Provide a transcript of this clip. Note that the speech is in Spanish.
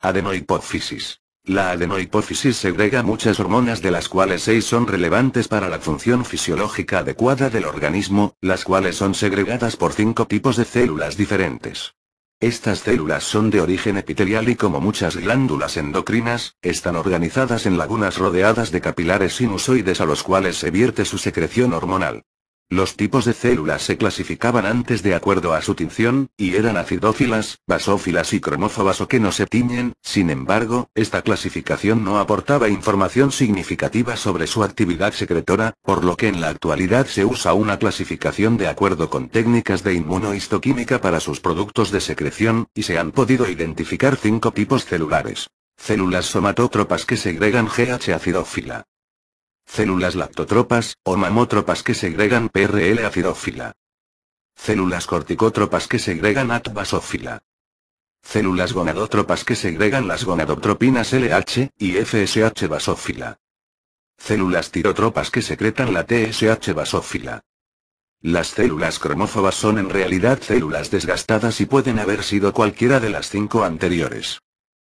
Adenohipófisis. La adenohipófisis segrega muchas hormonas de las cuales seis son relevantes para la función fisiológica adecuada del organismo, las cuales son segregadas por cinco tipos de células diferentes. Estas células son de origen epitelial y como muchas glándulas endocrinas, están organizadas en lagunas rodeadas de capilares sinusoides a los cuales se vierte su secreción hormonal. Los tipos de células se clasificaban antes de acuerdo a su tinción, y eran acidófilas, basófilas y cromófobas o que no se tiñen, sin embargo, esta clasificación no aportaba información significativa sobre su actividad secretora, por lo que en la actualidad se usa una clasificación de acuerdo con técnicas de inmunohistoquímica para sus productos de secreción, y se han podido identificar cinco tipos celulares. Células somatótropas que segregan GH acidófila. Células lactotropas, o mamotropas que segregan PRL acidófila. Células corticotropas que segregan basófila. Células gonadotropas que segregan las gonadotropinas LH y FSH basófila. Células tirotropas que secretan la TSH basófila. Las células cromófobas son en realidad células desgastadas y pueden haber sido cualquiera de las cinco anteriores.